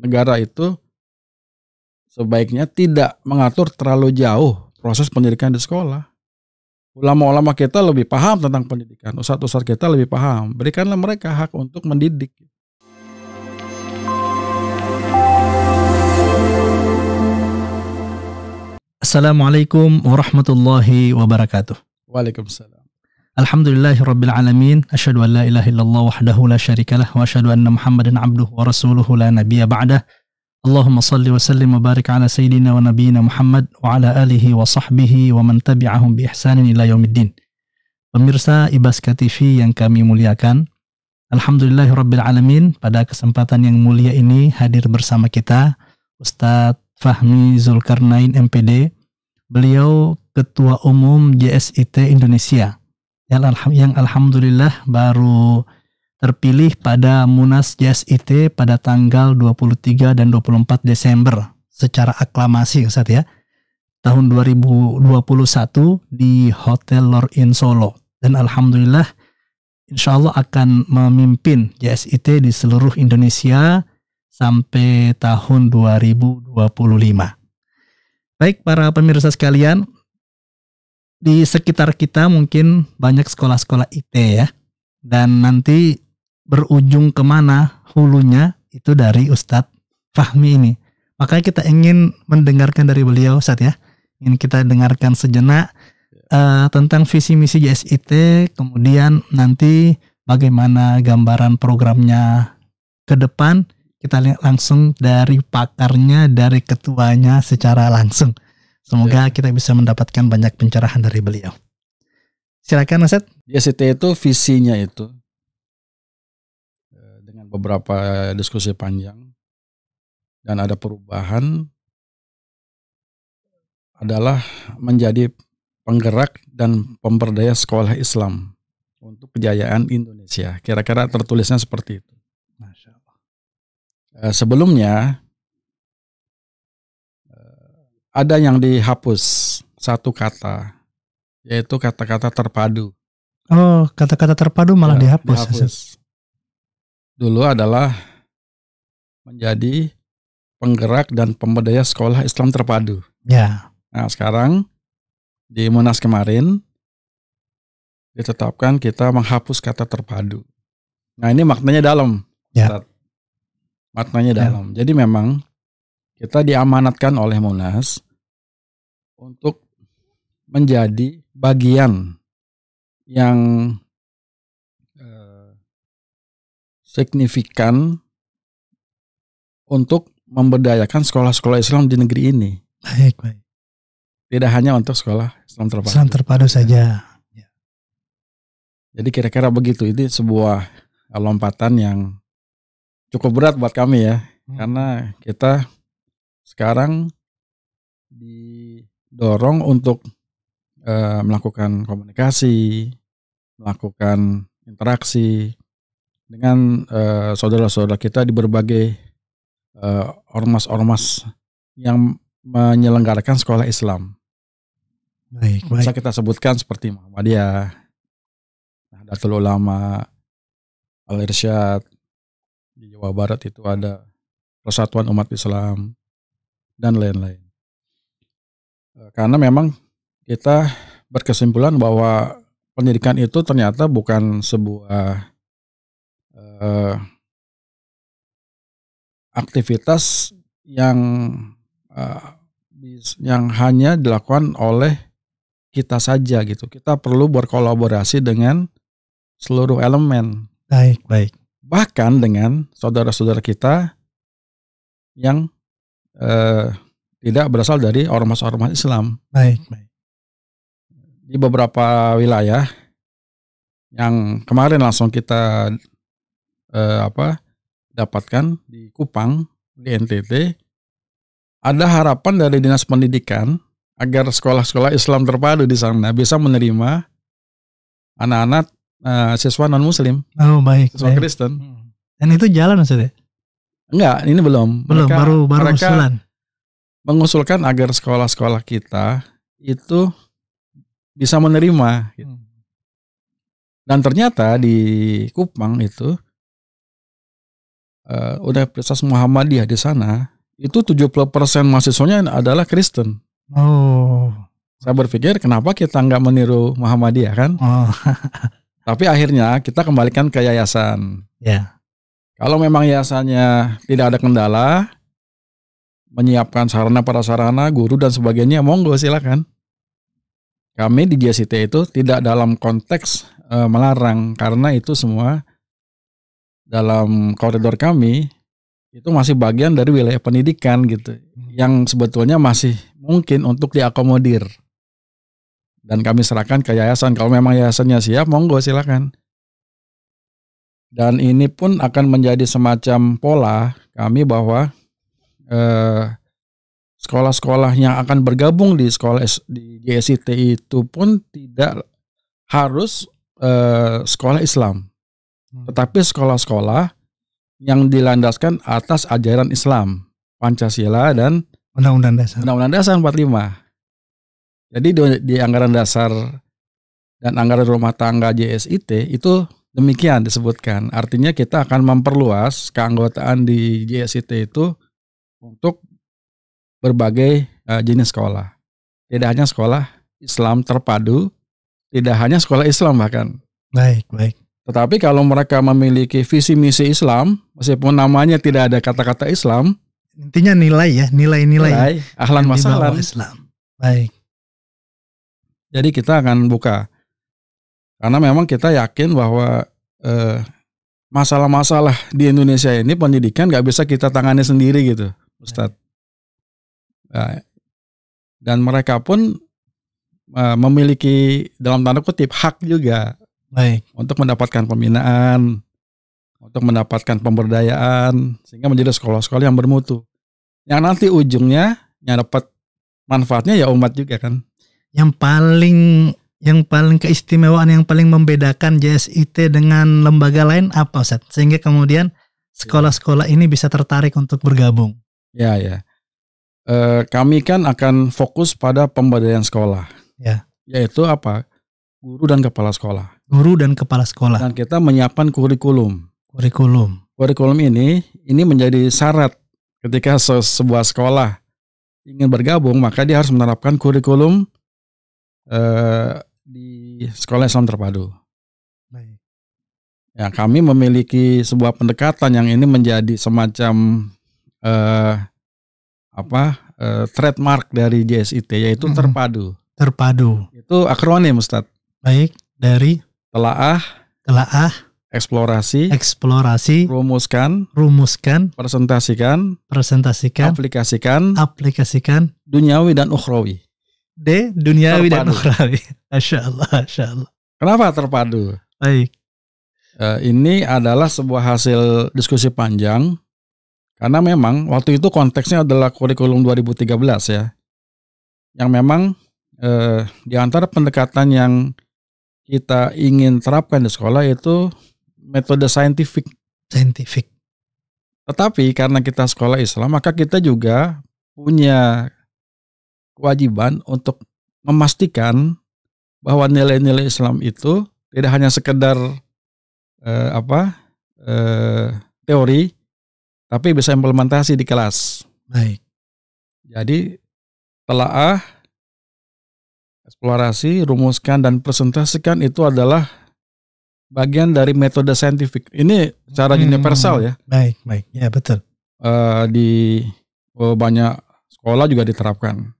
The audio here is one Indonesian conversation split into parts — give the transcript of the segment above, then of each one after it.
negara itu sebaiknya tidak mengatur terlalu jauh proses pendidikan di sekolah. Ulama-ulama kita lebih paham tentang pendidikan, ustadz-ustadz kita lebih paham. Berikanlah mereka hak untuk mendidik. Assalamualaikum warahmatullahi wabarakatuh. Waalaikumsalam. Alhamdulillahirrabbilalamin Asyadu an la ilaha illallah wahdahu la syarikalah Wa asyadu anna muhammadan abduhu wa rasuluhu la nabiya ba'dah Allahumma salli wa sallim wa barik ala sayyidina wa nabiyina Muhammad Wa ala alihi wa sahbihi wa man tabi'ahum bi ihsanin ila yaumiddin Pemirsa Ibaska TV yang kami muliakan Alhamdulillahirrabbilalamin Pada kesempatan yang mulia ini hadir bersama kita Ustadz Fahmi Zulkarnain MPD Beliau Ketua Umum JSIT Indonesia yang, alham, yang alhamdulillah baru terpilih pada Munas Jazz IT pada tanggal 23 dan 24 Desember secara aklamasi Ustaz ya. Tahun 2021 di Hotel Lor in Solo dan alhamdulillah insya Allah akan memimpin JSIT di seluruh Indonesia sampai tahun 2025. Baik para pemirsa sekalian, di sekitar kita mungkin banyak sekolah-sekolah IT ya. Dan nanti berujung kemana hulunya itu dari Ustadz Fahmi ini. Makanya kita ingin mendengarkan dari beliau Ustadz ya. Ingin kita dengarkan sejenak uh, tentang visi misi JSIT, kemudian nanti bagaimana gambaran programnya ke depan kita lihat langsung dari pakarnya, dari ketuanya secara langsung. Semoga yeah. kita bisa mendapatkan banyak pencerahan dari beliau. Silakan Aset. ICT itu visinya itu eh, dengan beberapa diskusi panjang dan ada perubahan adalah menjadi penggerak dan pemberdaya sekolah Islam untuk kejayaan Indonesia. Kira-kira tertulisnya seperti itu. Masya Allah. Eh, sebelumnya ada yang dihapus satu kata yaitu kata-kata terpadu. Oh, kata-kata terpadu malah ya, dihapus. dihapus. Dulu adalah menjadi penggerak dan pemberdaya sekolah Islam terpadu. Ya. Nah, sekarang di Munas kemarin ditetapkan kita menghapus kata terpadu. Nah, ini maknanya dalam. Ya. Maknanya ya. dalam. Jadi memang kita diamanatkan oleh Munas untuk menjadi bagian yang eh, signifikan untuk memberdayakan sekolah-sekolah Islam di negeri ini. Baik, baik. Tidak hanya untuk sekolah Islam terpadu. Islam terpadu saja. Ya. Jadi kira-kira begitu. Ini sebuah lompatan yang cukup berat buat kami ya, hmm. karena kita sekarang didorong untuk e, melakukan komunikasi, melakukan interaksi dengan saudara eh, saudara-saudara kita di berbagai eh, ormas-ormas yang menyelenggarakan sekolah Islam. Baik, baik. Bisa kita sebutkan seperti Muhammadiyah, Datul Ulama, Al Irsyad, di Jawa Barat itu ada Persatuan Umat Islam, dan lain-lain. Eh, karena memang kita berkesimpulan bahwa pendidikan itu ternyata bukan sebuah eh, aktivitas yang eh, yang hanya dilakukan oleh kita saja gitu. Kita perlu berkolaborasi dengan seluruh elemen. Baik, baik. Bahkan dengan saudara-saudara kita yang Eh, tidak berasal dari ormas-ormas Islam. Baik, baik. Di beberapa wilayah yang kemarin langsung kita eh, apa dapatkan di Kupang, di NTT, ada harapan dari dinas pendidikan agar sekolah-sekolah Islam terpadu di sana bisa menerima anak-anak uh, siswa non Muslim. Oh baik. Siswa baik. Kristen. Dan itu jalan maksudnya? Enggak, ini belum. Belum, mereka, baru baru mereka usulan. Mengusulkan agar sekolah-sekolah kita itu bisa menerima. Gitu. Hmm. Dan ternyata di Kupang itu uh, Universitas Muhammadiyah di sana itu 70% mahasiswanya adalah Kristen. Oh. Saya berpikir kenapa kita nggak meniru Muhammadiyah kan? Oh. Tapi akhirnya kita kembalikan ke yayasan. Ya. Yeah kalau memang yayasannya tidak ada kendala, menyiapkan sarana para sarana guru dan sebagainya, monggo silakan. Kami di GSIT itu tidak dalam konteks e, melarang karena itu semua dalam koridor kami itu masih bagian dari wilayah pendidikan gitu yang sebetulnya masih mungkin untuk diakomodir dan kami serahkan ke yayasan kalau memang yayasannya siap monggo silakan dan ini pun akan menjadi semacam pola kami bahwa eh, sekolah-sekolah yang akan bergabung di sekolah di GSIT itu pun tidak harus eh, sekolah Islam, hmm. tetapi sekolah-sekolah yang dilandaskan atas ajaran Islam, Pancasila dan Undang-Undang Dasar. Undang-Undang Dasar 45. Jadi di, di anggaran dasar dan anggaran rumah tangga JSIT itu Demikian disebutkan. Artinya kita akan memperluas keanggotaan di JSIT itu untuk berbagai uh, jenis sekolah. Tidak hanya sekolah Islam terpadu, tidak hanya sekolah Islam bahkan. Baik, baik. Tetapi kalau mereka memiliki visi misi Islam, meskipun namanya tidak ada kata-kata Islam, intinya nilai ya, nilai-nilai. Ahlan masalah Islam. Baik. Jadi kita akan buka karena memang kita yakin bahwa eh, masalah-masalah eh, di Indonesia ini pendidikan nggak bisa kita tangani sendiri gitu, Ustadz. Nah, dan mereka pun eh, memiliki dalam tanda kutip hak juga Baik. untuk mendapatkan pembinaan, untuk mendapatkan pemberdayaan sehingga menjadi sekolah-sekolah yang bermutu. Yang nanti ujungnya yang dapat manfaatnya ya umat juga kan. Yang paling yang paling keistimewaan yang paling membedakan JSIT dengan lembaga lain apa Ustaz? Sehingga kemudian sekolah-sekolah ini bisa tertarik untuk bergabung. Ya, ya. E, kami kan akan fokus pada pemberdayaan sekolah. Ya. Yaitu apa? Guru dan kepala sekolah. Guru dan kepala sekolah. Dan kita menyiapkan kurikulum. Kurikulum. Kurikulum ini ini menjadi syarat ketika se sebuah sekolah ingin bergabung, maka dia harus menerapkan kurikulum eh, di iya, Sekolah Islam Terpadu. Baik. Ya, kami memiliki sebuah pendekatan yang ini menjadi semacam eh, apa eh, trademark dari JSIT yaitu hmm. terpadu. Terpadu. Itu akronim Ustaz. Baik, dari telaah, telaah, eksplorasi, eksplorasi, rumuskan, rumuskan, presentasikan, presentasikan, aplikasikan, aplikasikan, duniawi dan ukhrawi de duniawi terpadu. dan ukhrawi. Masya Allah, Masya Allah. Kenapa terpadu? Baik. E, ini adalah sebuah hasil diskusi panjang karena memang waktu itu konteksnya adalah kurikulum 2013 ya, yang memang e, di antara pendekatan yang kita ingin terapkan di sekolah itu metode saintifik. Saintifik. Tetapi karena kita sekolah Islam, maka kita juga punya kewajiban untuk memastikan bahwa nilai-nilai Islam itu tidak hanya sekedar eh, apa eh, teori, tapi bisa implementasi di kelas. Baik. Jadi telaah, eksplorasi, rumuskan dan presentasikan itu adalah bagian dari metode saintifik. Ini cara hmm. universal ya. Baik, baik. Ya, betul. Uh, di uh, banyak sekolah juga diterapkan.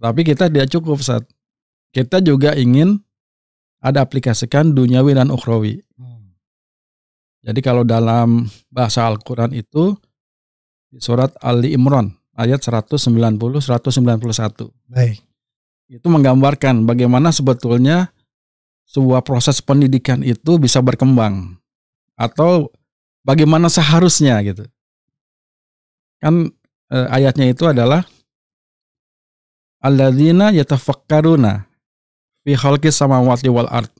Tapi kita tidak cukup saat kita juga ingin ada aplikasikan duniawi dan ukhrawi. Hmm. Jadi kalau dalam bahasa Al-Qur'an itu di surat Ali Imran ayat 190 191. Baik. Itu menggambarkan bagaimana sebetulnya sebuah proses pendidikan itu bisa berkembang atau bagaimana seharusnya gitu. Kan eh, ayatnya itu adalah alladzina yatafakkaruna fi khalqi samawati wal ard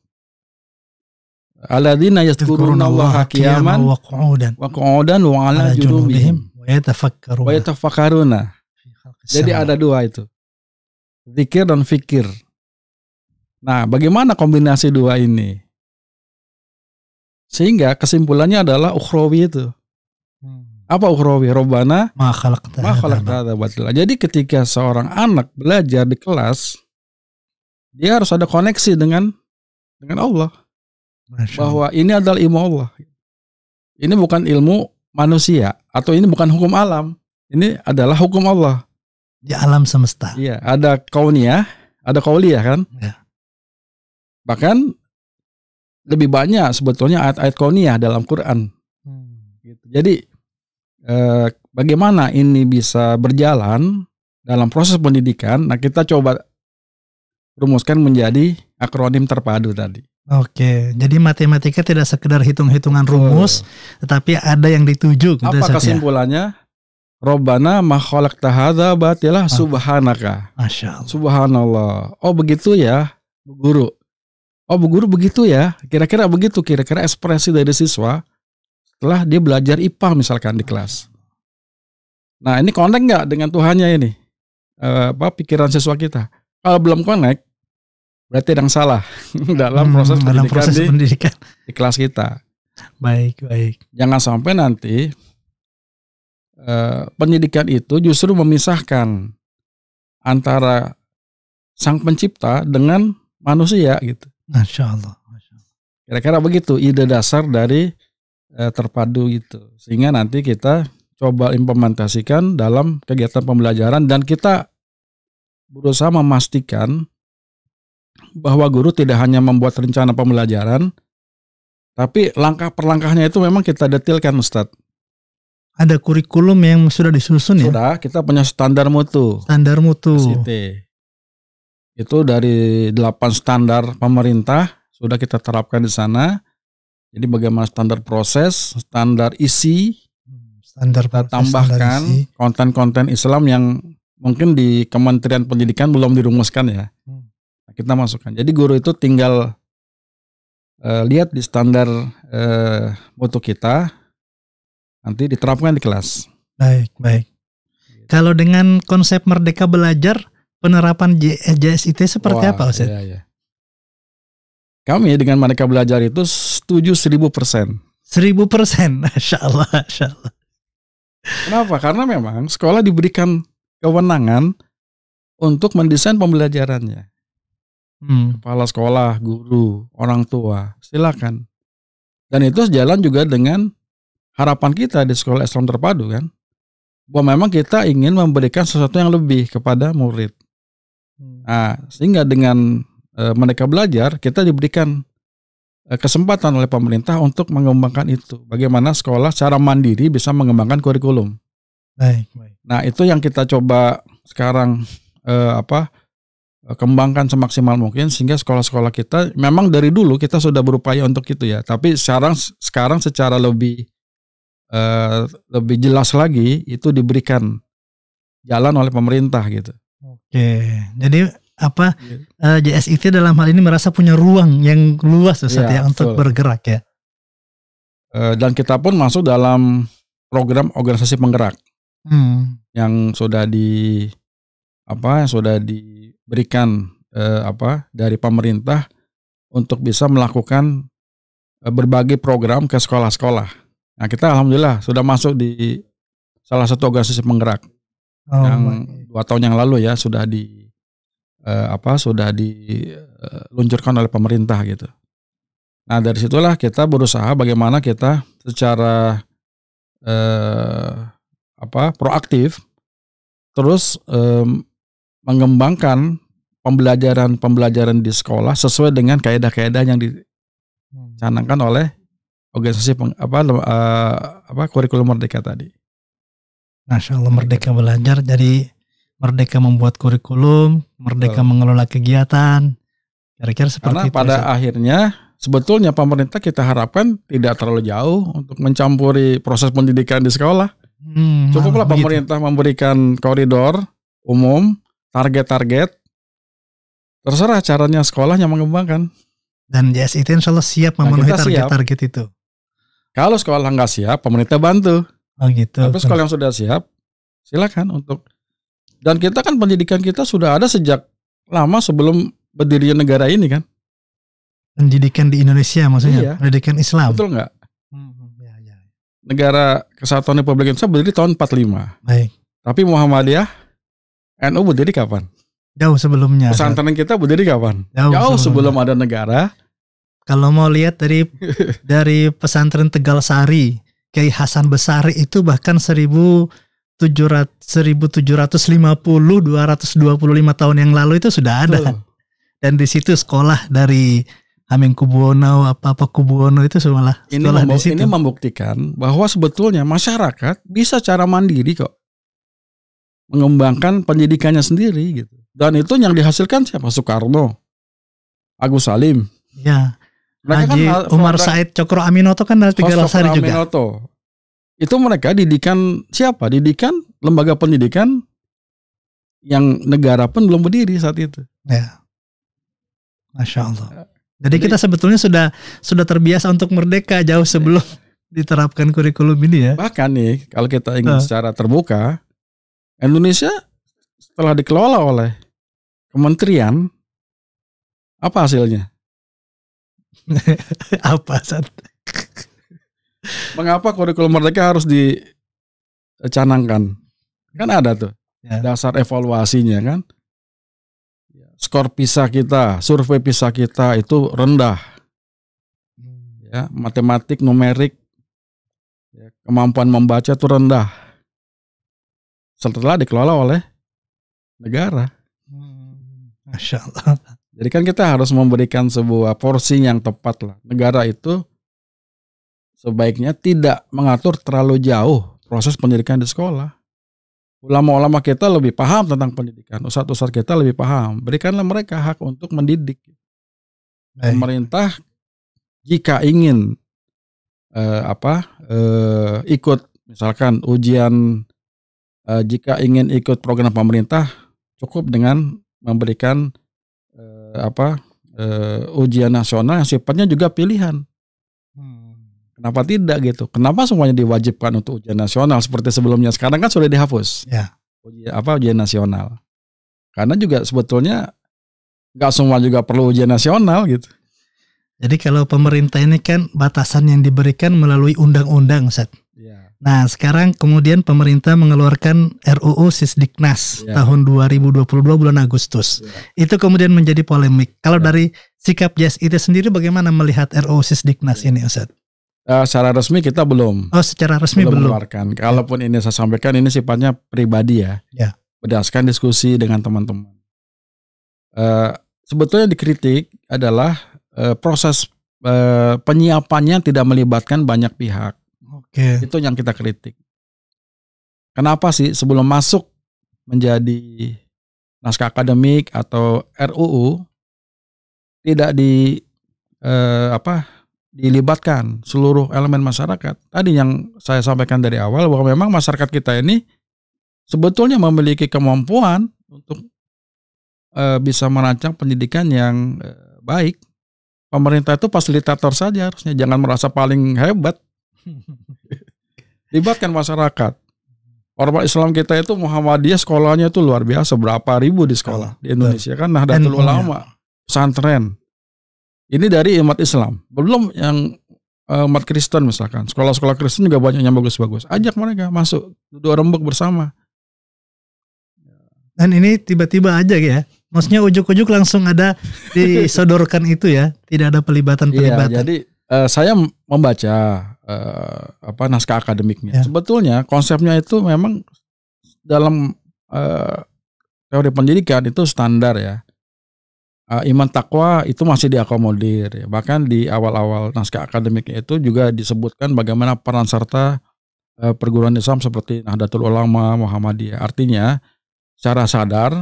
alladzina yadhkuruna Allah qiyaman wa qu'udan wa qu'udan wa ala junubihim wa yatafakkaruna wa yatafakkaruna jadi ada dua itu zikir dan fikir nah bagaimana kombinasi dua ini sehingga kesimpulannya adalah ukhrawi itu apa ukhrawi robbana batil. Jadi ketika seorang anak belajar di kelas dia harus ada koneksi dengan dengan Allah. Masya Bahwa ini adalah ilmu Allah. Ini bukan ilmu manusia atau ini bukan hukum alam. Ini adalah hukum Allah. Di alam semesta. Iya, ada kauniyah, ada kauliyah kan? Ya. Bahkan lebih banyak sebetulnya ayat-ayat kauniyah dalam Quran. Hmm. Jadi Eh, bagaimana ini bisa berjalan dalam proses pendidikan. Nah, kita coba rumuskan menjadi akronim terpadu tadi. Oke, jadi matematika tidak sekedar hitung-hitungan rumus, oh. tetapi ada yang dituju. Gitu, Apa Ustaz, ya? kesimpulannya? Robana makholak tahada batilah ah. subhanaka. Masya Allah. Subhanallah. Oh begitu ya, Guru. Oh Bu Guru begitu ya. Kira-kira begitu, kira-kira ekspresi dari siswa setelah dia belajar IPA misalkan di kelas. Nah ini connect nggak dengan Tuhannya ini? E, apa pikiran siswa kita? Kalau belum connect, berarti ada yang salah dalam hmm, proses, hmm, dalam pendidikan, di, di kelas kita. Baik, baik. Jangan sampai nanti e, pendidikan itu justru memisahkan antara sang pencipta dengan manusia gitu. Masya Allah. Kira-kira begitu ide dasar dari eh, terpadu gitu. Sehingga nanti kita coba implementasikan dalam kegiatan pembelajaran dan kita berusaha memastikan bahwa guru tidak hanya membuat rencana pembelajaran tapi langkah per langkahnya itu memang kita detilkan Ustaz. Ada kurikulum yang sudah disusun sudah, ya? Sudah, kita punya standar mutu. Standar mutu. SCT. Itu dari 8 standar pemerintah sudah kita terapkan di sana jadi bagaimana standar proses, standar isi, standar proses, tambahkan konten-konten Islam yang mungkin di Kementerian Pendidikan belum dirumuskan ya. Hmm. Nah, kita masukkan. Jadi guru itu tinggal uh, lihat di standar uh, mutu kita nanti diterapkan di kelas. Baik, baik. Gitu. Kalau dengan konsep merdeka belajar, penerapan JSIT eh, seperti Wah, apa, Ustaz? Iya, iya. Kami dengan merdeka belajar itu setuju seribu persen. Seribu persen, Masya Allah, Masya Allah. Kenapa? Karena memang sekolah diberikan kewenangan untuk mendesain pembelajarannya. Hmm. Kepala sekolah, guru, orang tua, silakan. Dan itu sejalan juga dengan harapan kita di sekolah Islam terpadu kan, bahwa memang kita ingin memberikan sesuatu yang lebih kepada murid. Hmm. Nah, sehingga dengan e, mereka belajar, kita diberikan Eh, kesempatan oleh pemerintah untuk mengembangkan itu. Bagaimana sekolah secara mandiri bisa mengembangkan kurikulum. Baik, baik. Nah, itu yang kita coba sekarang eh, apa eh, kembangkan semaksimal mungkin sehingga sekolah-sekolah kita memang dari dulu kita sudah berupaya untuk itu ya, tapi sekarang sekarang secara lebih eh, lebih jelas lagi itu diberikan jalan oleh pemerintah gitu. Oke. Jadi apa yeah. Iya. uh, JSIT dalam hal ini merasa punya ruang yang luas Ustaz ya, iya, yeah, ya untuk so. bergerak ya. Uh, dan kita pun masuk dalam program organisasi penggerak hmm. yang sudah di apa yang sudah diberikan uh, apa dari pemerintah untuk bisa melakukan uh, berbagai program ke sekolah-sekolah. Nah kita alhamdulillah sudah masuk di salah satu organisasi penggerak oh, yang dua tahun yang lalu ya sudah di eh, apa sudah diluncurkan eh, oleh pemerintah gitu. Nah dari situlah kita berusaha bagaimana kita secara eh, apa proaktif terus eh, mengembangkan pembelajaran-pembelajaran di sekolah sesuai dengan kaedah-kaedah yang dicanangkan hmm. oleh organisasi peng, apa uh, apa kurikulum merdeka tadi. Nah, Allah merdeka gitu. belajar. Jadi merdeka membuat kurikulum, merdeka Betul. mengelola kegiatan. Kira-kira seperti Karena itu. pada ya. akhirnya sebetulnya pemerintah kita harapkan tidak terlalu jauh untuk mencampuri proses pendidikan di sekolah. Hmm, nah, Cukuplah nah, pemerintah begitu. memberikan koridor umum, target-target. Terserah caranya sekolahnya mengembangkan. Dan JSIT itu insya Allah siap nah, memenuhi target-target itu. Kalau sekolah nggak siap, pemerintah bantu. Oh gitu. Tapi sekolah yang sudah siap, silakan untuk dan kita kan pendidikan kita sudah ada sejak lama sebelum berdirinya negara ini kan. Pendidikan di Indonesia maksudnya, iya. pendidikan Islam. Betul nggak? Hmm, hmm ya, ya, ya. Negara Kesatuan Republik Indonesia berdiri tahun 45. Baik. Tapi Muhammadiyah NU berdiri kapan? Jauh sebelumnya. Pesantren kita berdiri kapan? Jauh, Jauh sebelum ada negara. Kalau mau lihat dari dari pesantren Tegal Sari, Kiai Hasan Besari itu bahkan 1700 1750 225 tahun yang lalu itu sudah ada. Betul. Dan di situ sekolah dari Amin apa-apa Kubuwono itu semalah ini di situ. Ini membuktikan bahwa sebetulnya masyarakat bisa cara mandiri kok mengembangkan pendidikannya sendiri gitu. Dan itu yang dihasilkan siapa? Soekarno, Agus Salim. Ya. Mereka kan Haji kan, Umar Said Cokro Aminoto kan dari oh, tiga juga. Aminoto. Itu mereka didikan siapa? Didikan lembaga pendidikan yang negara pun belum berdiri saat itu. Ya. Masya Allah. Eh, jadi, Jadi kita sebetulnya sudah sudah terbiasa untuk merdeka jauh sebelum ya. diterapkan kurikulum ini ya. Bahkan nih kalau kita ingin uh. secara terbuka, Indonesia setelah dikelola oleh kementerian apa hasilnya? apa saat? Mengapa kurikulum merdeka harus dicanangkan? Kan ada tuh ya. dasar evaluasinya kan. Ya, skor pisa kita, survei pisa kita itu rendah. Hmm. Ya, matematik, numerik, ya, kemampuan membaca itu rendah. Setelah dikelola oleh negara. Hmm. Masya Allah. Jadi kan kita harus memberikan sebuah porsi yang tepat lah. Negara itu sebaiknya tidak mengatur terlalu jauh proses pendidikan di sekolah ulama-ulama kita lebih paham tentang pendidikan, ustadz-ustadz kita lebih paham. Berikanlah mereka hak untuk mendidik. Baik. Pemerintah jika ingin eh, apa eh, ikut misalkan ujian eh, jika ingin ikut program pemerintah cukup dengan memberikan eh, apa eh, ujian nasional yang sifatnya juga pilihan. Kenapa tidak gitu? Kenapa semuanya diwajibkan untuk ujian nasional seperti sebelumnya? Sekarang kan sudah dihapus. Ya. Ujian, apa ujian nasional? Karena juga sebetulnya nggak semua juga perlu ujian nasional gitu. Jadi kalau pemerintah ini kan batasan yang diberikan melalui undang-undang, Ustaz. Ya. Nah, sekarang kemudian pemerintah mengeluarkan RUU Sisdiknas ya. tahun 2022 bulan Agustus. Ya. Itu kemudian menjadi polemik. Kalau ya. dari sikap itu sendiri bagaimana melihat RUU Sisdiknas ya. ini, Ustadz? Uh, secara resmi kita belum. Oh, secara resmi belum. belum. Mengeluarkan. Kalaupun ini saya sampaikan ini sifatnya pribadi ya. Ya. Berdasarkan diskusi dengan teman-teman. Uh, sebetulnya dikritik adalah uh, proses uh, penyiapannya tidak melibatkan banyak pihak. Oke. Okay. Itu yang kita kritik. Kenapa sih sebelum masuk menjadi naskah akademik atau RUU tidak di uh, apa dilibatkan seluruh elemen masyarakat. Tadi yang saya sampaikan dari awal bahwa memang masyarakat kita ini sebetulnya memiliki kemampuan untuk e, bisa merancang pendidikan yang e, baik. Pemerintah itu fasilitator saja harusnya jangan merasa paling hebat. Libatkan masyarakat. Orang Islam kita itu Muhammadiyah sekolahnya itu luar biasa berapa ribu di sekolah di Indonesia kan Nahdlatul lama pesantren ini dari umat Islam. Belum yang eh, umat Kristen misalkan. Sekolah-sekolah Kristen juga banyak yang bagus-bagus. Ajak mereka masuk duduk rembuk bersama. Dan ini tiba-tiba aja ya. Maksudnya ujuk-ujuk langsung ada disodorkan itu ya. Tidak ada pelibatan-pelibatan. Iya, jadi uh, saya membaca uh, apa naskah akademiknya. Ya. Sebetulnya konsepnya itu memang dalam uh, teori pendidikan itu standar ya uh, iman takwa itu masih diakomodir. Ya. Bahkan di awal-awal naskah akademik itu juga disebutkan bagaimana peran serta uh, perguruan Islam seperti Nahdlatul Ulama, Muhammadiyah. Artinya secara sadar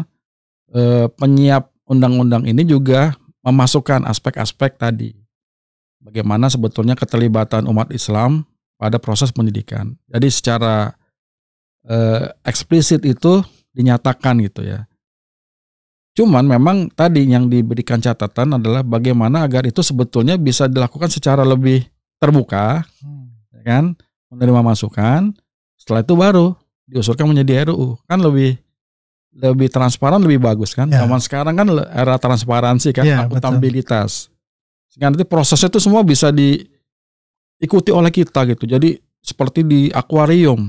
uh, penyiap undang-undang ini juga memasukkan aspek-aspek tadi. Bagaimana sebetulnya keterlibatan umat Islam pada proses pendidikan. Jadi secara uh, eksplisit itu dinyatakan gitu ya Cuman memang tadi yang diberikan catatan adalah bagaimana agar itu sebetulnya bisa dilakukan secara lebih terbuka, hmm. Ya kan? Menerima masukan. Setelah itu baru diusulkan menjadi RUU, kan lebih lebih transparan lebih bagus kan. Ya. sekarang kan era transparansi kan, ya, akuntabilitas. Sehingga nanti prosesnya itu semua bisa diikuti oleh kita gitu. Jadi seperti di akuarium,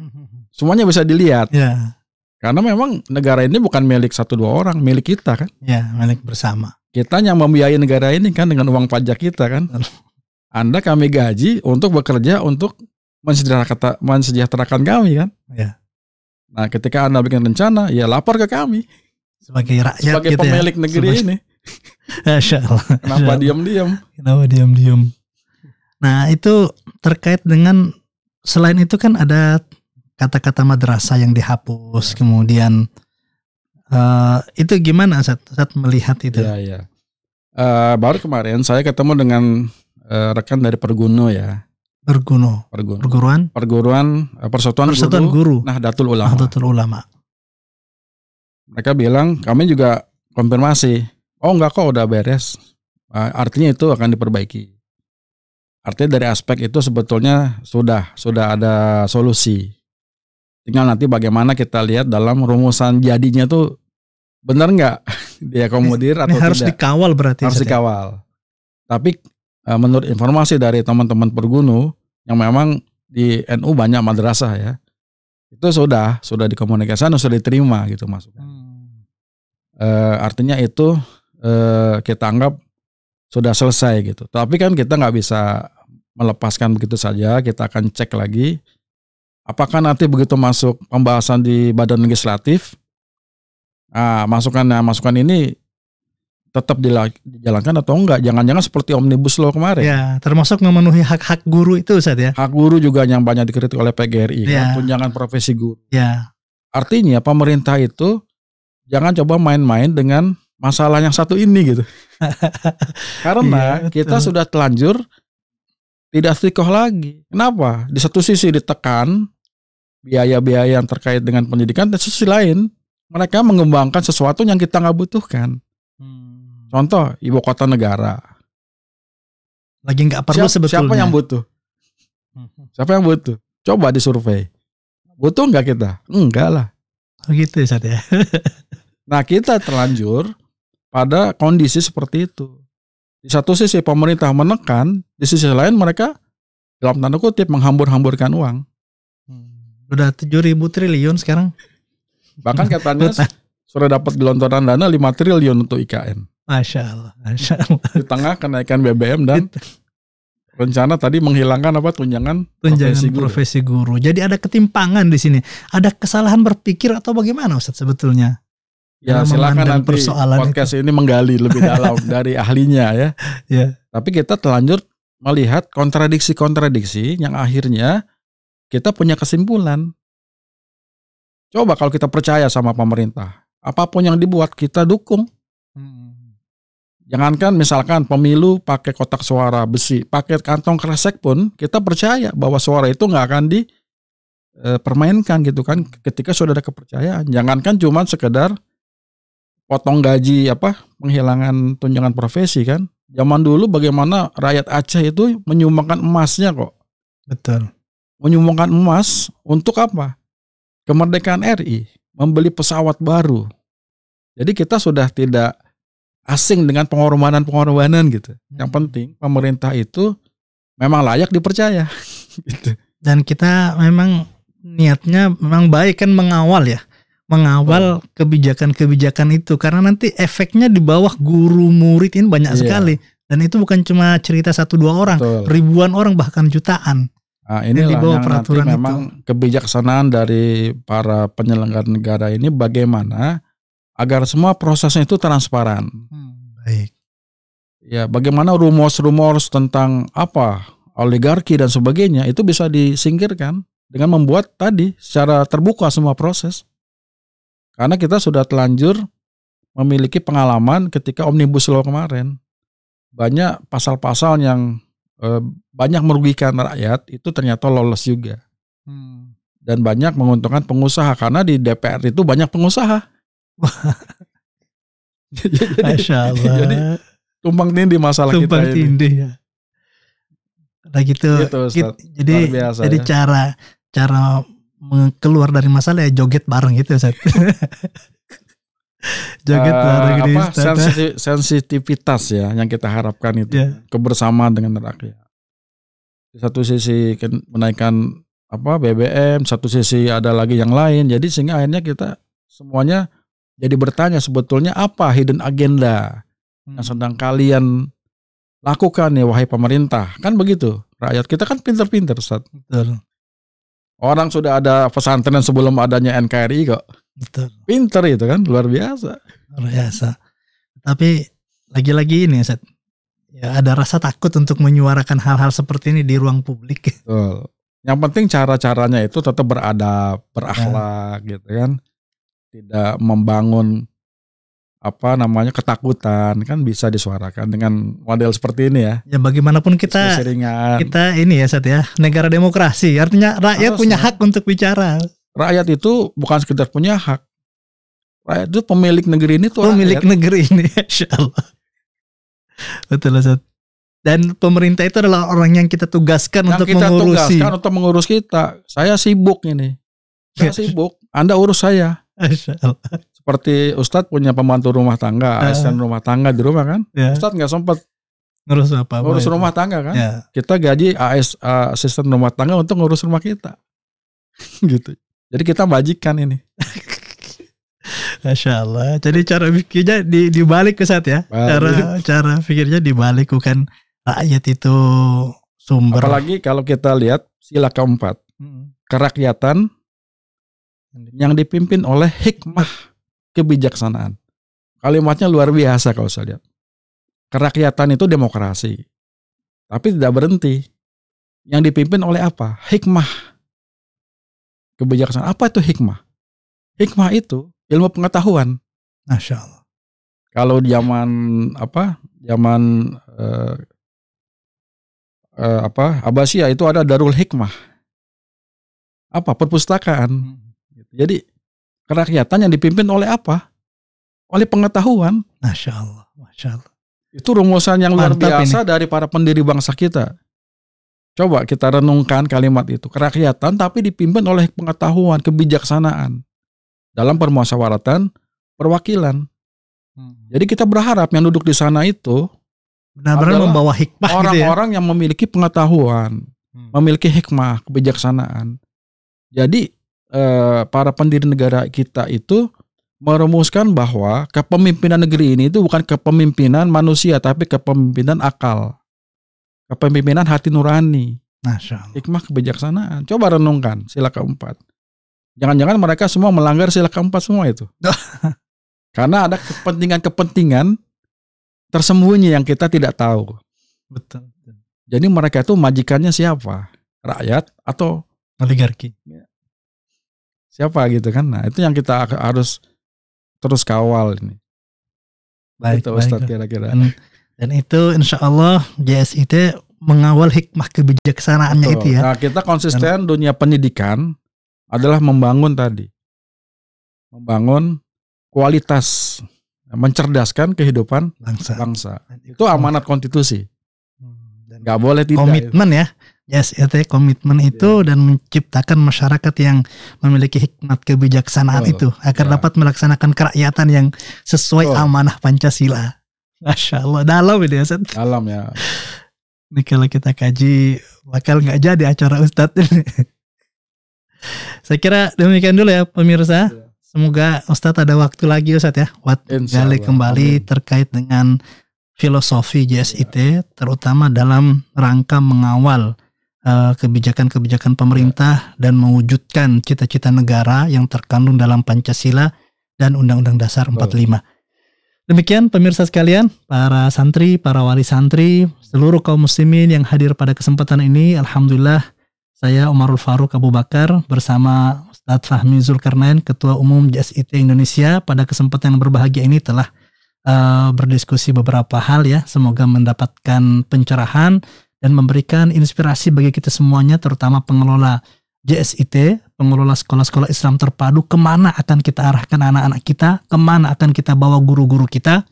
semuanya bisa dilihat. Ya. Karena memang negara ini bukan milik satu dua orang, milik kita kan? Ya, milik bersama. Kita yang membiayai negara ini kan dengan uang pajak kita kan? Anda kami gaji untuk bekerja untuk mensejahterakan, kami kan? Ya. Nah, ketika Anda bikin rencana, ya lapor ke kami. Sebagai rakyat Sebagai gitu ya. pemilik ya? negeri Sebagai... ini. Asya Allah. Kenapa diam-diam? Kenapa diam-diam? Nah, itu terkait dengan selain itu kan ada kata-kata madrasah yang dihapus kemudian uh, itu gimana saat saat melihat itu ya, ya. Uh, baru kemarin saya ketemu dengan uh, rekan dari Perguno ya Perguno Perguno perguruan perguruan uh, persatuan persatuan guru, guru. nah datul ulama Datul ulama mereka bilang kami juga konfirmasi oh enggak kok udah beres uh, artinya itu akan diperbaiki Artinya dari aspek itu sebetulnya sudah sudah ada solusi. Tinggal nanti bagaimana kita lihat dalam rumusan jadinya tuh benar nggak dia komodir atau ini harus dikawal berarti. Harus ya? dikawal. Tapi e, menurut informasi dari teman-teman pergunu yang memang di NU banyak madrasah ya itu sudah sudah dikomunikasikan sudah diterima gitu maksudnya hmm. e, artinya itu e, kita anggap sudah selesai gitu tapi kan kita nggak bisa melepaskan begitu saja kita akan cek lagi Apakah nanti begitu masuk pembahasan di badan legislatif, ah, masukan nah, masukan ini tetap dijalankan atau enggak? Jangan-jangan seperti omnibus law kemarin. Ya, termasuk memenuhi hak-hak guru itu Ustaz ya. Hak guru juga yang banyak dikritik oleh PGRI kan, ya. kan tunjangan profesi guru. Ya. Artinya pemerintah itu jangan coba main-main dengan masalah yang satu ini gitu. Karena ya, kita sudah telanjur tidak stikoh lagi. Kenapa? Di satu sisi ditekan biaya-biaya yang terkait dengan pendidikan dan sisi lain mereka mengembangkan sesuatu yang kita nggak butuhkan. Hmm. Contoh ibu kota negara. Lagi nggak perlu siapa, sebetulnya. Siapa yang butuh? Hmm. Siapa yang butuh? Coba disurvei. Butuh nggak kita? Enggak lah. Oh gitu ya, ya. nah kita terlanjur pada kondisi seperti itu. Di satu sisi pemerintah menekan, di sisi lain mereka dalam tanda kutip menghambur-hamburkan uang. Udah tujuh ribu triliun sekarang. Bahkan katanya sudah dapat gelontoran dana 5 triliun untuk IKN. Masya Allah, Masya Allah. Di tengah kenaikan BBM dan rencana tadi menghilangkan apa tunjangan, tunjangan profesi, guru. profesi guru. Jadi ada ketimpangan di sini. Ada kesalahan berpikir atau bagaimana Ustaz sebetulnya? Ya silakan nanti persoalan podcast itu. ini menggali lebih dalam dari ahlinya ya. ya. Tapi kita telanjur melihat kontradiksi-kontradiksi yang akhirnya kita punya kesimpulan. Coba kalau kita percaya sama pemerintah, apapun yang dibuat kita dukung. Hmm. Jangankan misalkan pemilu pakai kotak suara besi, pakai kantong kresek pun kita percaya bahwa suara itu nggak akan di eh, permainkan gitu kan ketika sudah ada kepercayaan. Jangankan cuma sekedar potong gaji apa penghilangan tunjangan profesi kan. Zaman dulu bagaimana rakyat Aceh itu menyumbangkan emasnya kok. Betul menyumbangkan emas untuk apa? Kemerdekaan RI, membeli pesawat baru. Jadi kita sudah tidak asing dengan pengorbanan-pengorbanan gitu. Yang hmm. penting pemerintah itu memang layak dipercaya. gitu. Dan kita memang niatnya memang baik kan mengawal ya mengawal kebijakan-kebijakan itu karena nanti efeknya di bawah guru murid ini banyak yeah. sekali dan itu bukan cuma cerita satu dua orang Betul. ribuan orang bahkan jutaan Nah, inilah yang nanti memang itu. kebijaksanaan dari para penyelenggara negara ini bagaimana agar semua prosesnya itu transparan. Hmm, baik. Ya, bagaimana rumor-rumor tentang apa oligarki dan sebagainya itu bisa disingkirkan dengan membuat tadi secara terbuka semua proses. Karena kita sudah telanjur memiliki pengalaman ketika omnibus law kemarin. Banyak pasal-pasal yang Eh, banyak merugikan rakyat itu ternyata lolos juga hmm. dan banyak menguntungkan pengusaha karena di DPR itu banyak pengusaha jadi, jadi tumpang tindih masalah tumpang kita tindih, ini ya. nah gitu, gitu Ustaz. Gitu. jadi biasa, jadi ya. cara cara keluar dari masalah ya joget bareng gitu Jaga uh, eh, apa sensitif, sensitivitas ya yang kita harapkan itu yeah. kebersamaan dengan rakyat. Di satu sisi menaikkan apa BBM, satu sisi ada lagi yang lain. Jadi sehingga akhirnya kita semuanya jadi bertanya sebetulnya apa hidden agenda hmm. yang sedang kalian lakukan ya wahai pemerintah. Kan begitu. Rakyat kita kan pinter-pinter, Ustaz. Betul. Orang sudah ada pesantren sebelum adanya NKRI kok. Betul. Pinter itu kan luar biasa. Luar biasa. Tapi lagi-lagi ini set ya ada rasa takut untuk menyuarakan hal-hal seperti ini di ruang publik. Betul. Yang penting cara-caranya itu tetap berada berakhlak ya. gitu kan. Tidak membangun apa namanya ketakutan kan bisa disuarakan dengan model seperti ini ya. Ya bagaimanapun kita kita ini ya set ya, negara demokrasi artinya rakyat Harus punya ya. hak untuk bicara rakyat itu bukan sekedar punya hak. Rakyat itu pemilik negeri ini tuh pemilik rakyat. negeri ini, insya Allah. Betul Ustaz. Dan pemerintah itu adalah orang yang kita tugaskan yang untuk kita mengurusi. tugaskan untuk mengurus kita. Saya sibuk ini. Saya iya. sibuk. Anda urus saya. Seperti Ustadz punya pembantu rumah tangga, ah. asisten rumah tangga di rumah kan. Ya. Ustadz nggak sempat ngurus apa? Ngurus rumah tangga kan. Ya. Kita gaji AS asisten rumah tangga untuk ngurus rumah kita. gitu. Jadi kita majikan ini. Masya Allah. Jadi cara pikirnya di, dibalik ke saat ya. Balik. Cara cara pikirnya dibalik bukan rakyat itu sumber. Apalagi kalau kita lihat sila keempat. Hmm. Kerakyatan yang dipimpin oleh hikmah kebijaksanaan. Kalimatnya luar biasa kalau saya lihat. Kerakyatan itu demokrasi. Tapi tidak berhenti. Yang dipimpin oleh apa? Hikmah kebijaksanaan. Apa itu hikmah? Hikmah itu ilmu pengetahuan. Masya Allah. Kalau zaman apa? Zaman eh, eh, apa? Abbasiyah itu ada Darul Hikmah. Apa? Perpustakaan. Hmm. Jadi kerakyatan yang dipimpin oleh apa? Oleh pengetahuan. Masya Allah. Masya Allah. Itu rumusan yang Mantap luar biasa ini. dari para pendiri bangsa kita. Coba kita renungkan kalimat itu. Kerakyatan tapi dipimpin oleh pengetahuan, kebijaksanaan. Dalam permusyawaratan, perwakilan. Hmm. Jadi kita berharap yang duduk di sana itu benar-benar membawa hikmah orang-orang gitu ya? yang memiliki pengetahuan, hmm. memiliki hikmah, kebijaksanaan. Jadi eh, para pendiri negara kita itu merumuskan bahwa kepemimpinan negeri ini itu bukan kepemimpinan manusia tapi kepemimpinan akal kepemimpinan hati nurani, hikmah kebijaksanaan. Coba renungkan sila keempat. Jangan-jangan mereka semua melanggar sila keempat semua itu. Karena ada kepentingan-kepentingan tersembunyi yang kita tidak tahu. Betul. Jadi mereka itu majikannya siapa? Rakyat atau oligarki? Ya. Siapa gitu kan? Nah, itu yang kita harus terus kawal ini. Baik, gitu, Ustaz kira-kira. Dan itu insya Allah JSIT mengawal hikmah kebijaksanaannya Betul. itu ya. Nah, kita konsisten Dan, dunia pendidikan adalah membangun tadi. Membangun kualitas, mencerdaskan kehidupan bangsa. bangsa. Itu amanat konstitusi. Hmm, dan Gak boleh tidak. Komitmen ya. JSIT komitmen iya. itu yeah. dan menciptakan masyarakat yang memiliki hikmat kebijaksanaan oh, itu agar yeah. dapat melaksanakan kerakyatan yang sesuai oh. amanah Pancasila. Masya Allah, dalam ini ya Set. Dalam ya. Ini kalau kita kaji bakal nggak jadi acara Ustadz ini. Saya kira demikian dulu ya pemirsa. Iya. Semoga Ustadz ada waktu lagi Ustadz ya. Buat gali kembali terkait dengan filosofi JSIT. Ya. Terutama dalam rangka mengawal eh, kebijakan-kebijakan uh, pemerintah ya. dan mewujudkan cita-cita negara yang terkandung dalam Pancasila dan Undang-Undang Dasar 45. Oh. Demikian pemirsa sekalian, para santri, para wali santri, seluruh kaum muslimin yang hadir pada kesempatan ini, Alhamdulillah, saya Umarul Faruk Abu Bakar bersama Ustadz Fahmi Zulkarnain, Ketua Umum JSIT Indonesia pada kesempatan yang berbahagia ini telah uh, berdiskusi beberapa hal ya. Semoga mendapatkan pencerahan dan memberikan inspirasi bagi kita semuanya, terutama pengelola JSIT, pengelola sekolah-sekolah Islam terpadu, kemana akan kita arahkan anak-anak kita, kemana akan kita bawa guru-guru kita,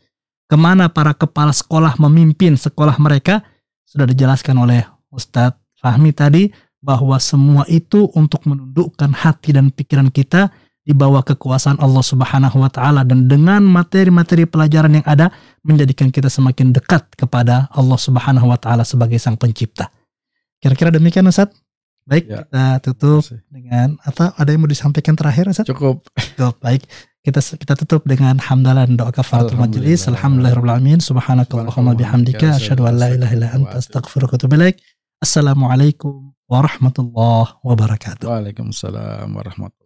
kemana para kepala sekolah memimpin sekolah mereka, sudah dijelaskan oleh Ustadz Fahmi tadi, bahwa semua itu untuk menundukkan hati dan pikiran kita di bawah kekuasaan Allah Subhanahu wa taala dan dengan materi-materi pelajaran yang ada menjadikan kita semakin dekat kepada Allah Subhanahu wa taala sebagai Sang Pencipta. Kira-kira demikian Ustadz Baik, ya. kita tutup dengan atau ada yang mau disampaikan terakhir Ustaz? Cukup. Cukup. Baik. Kita kita tutup dengan hamdalan doa kafaratul majelis. Alhamdulillahirabbil alamin. Subhanakallahumma bihamdika asyhadu an la ilaha illa anta astaghfiruka wa atubu ilaik. Assalamualaikum warahmatullahi wabarakatuh. Waalaikumsalam warahmatullahi